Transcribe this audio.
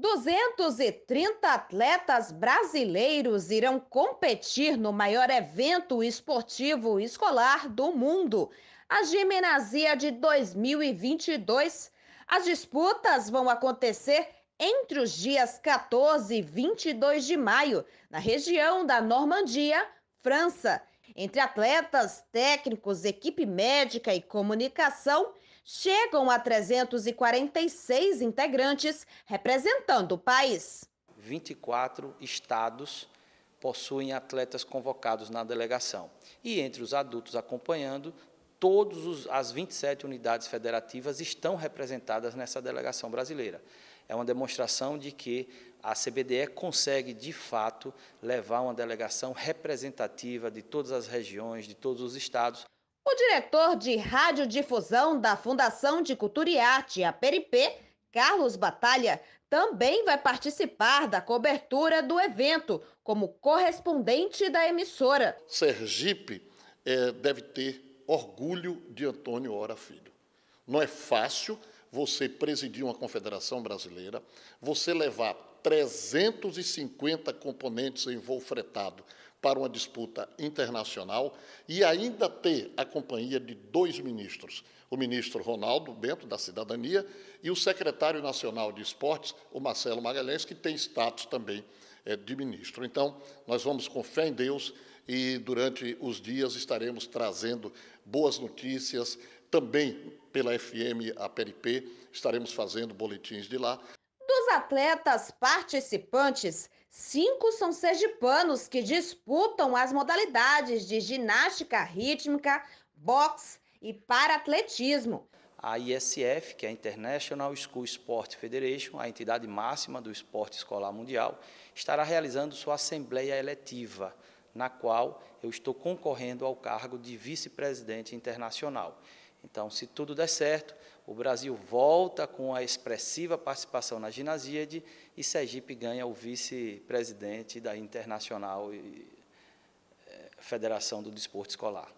230 atletas brasileiros irão competir no maior evento esportivo escolar do mundo, a Gimnasia de 2022. As disputas vão acontecer entre os dias 14 e 22 de maio, na região da Normandia, França. Entre atletas, técnicos, equipe médica e comunicação, chegam a 346 integrantes representando o país. 24 estados possuem atletas convocados na delegação. E entre os adultos acompanhando, todas as 27 unidades federativas estão representadas nessa delegação brasileira. É uma demonstração de que a CBDE consegue, de fato, levar uma delegação representativa de todas as regiões, de todos os estados. O diretor de radiodifusão da Fundação de Cultura e Arte, a Peripê, Carlos Batalha, também vai participar da cobertura do evento como correspondente da emissora. Sergipe é, deve ter orgulho de Antônio Hora Filho. Não é fácil, você presidir uma confederação brasileira, você levar 350 componentes em voo fretado para uma disputa internacional e ainda ter a companhia de dois ministros, o ministro Ronaldo Bento, da Cidadania, e o secretário nacional de Esportes, o Marcelo Magalhães, que tem status também é, de ministro. Então, nós vamos com fé em Deus e durante os dias estaremos trazendo boas notícias, também pela FM Aperipê, estaremos fazendo boletins de lá. Dos atletas participantes, cinco são sergipanos que disputam as modalidades de ginástica rítmica, boxe e para-atletismo. A ISF, que é a International School Sport Federation, a entidade máxima do esporte escolar mundial, estará realizando sua assembleia eletiva, na qual eu estou concorrendo ao cargo de vice-presidente internacional. Então, se tudo der certo, o Brasil volta com a expressiva participação na ginasíade e Sergipe ganha o vice-presidente da Internacional eh, Federação do Desporto Escolar.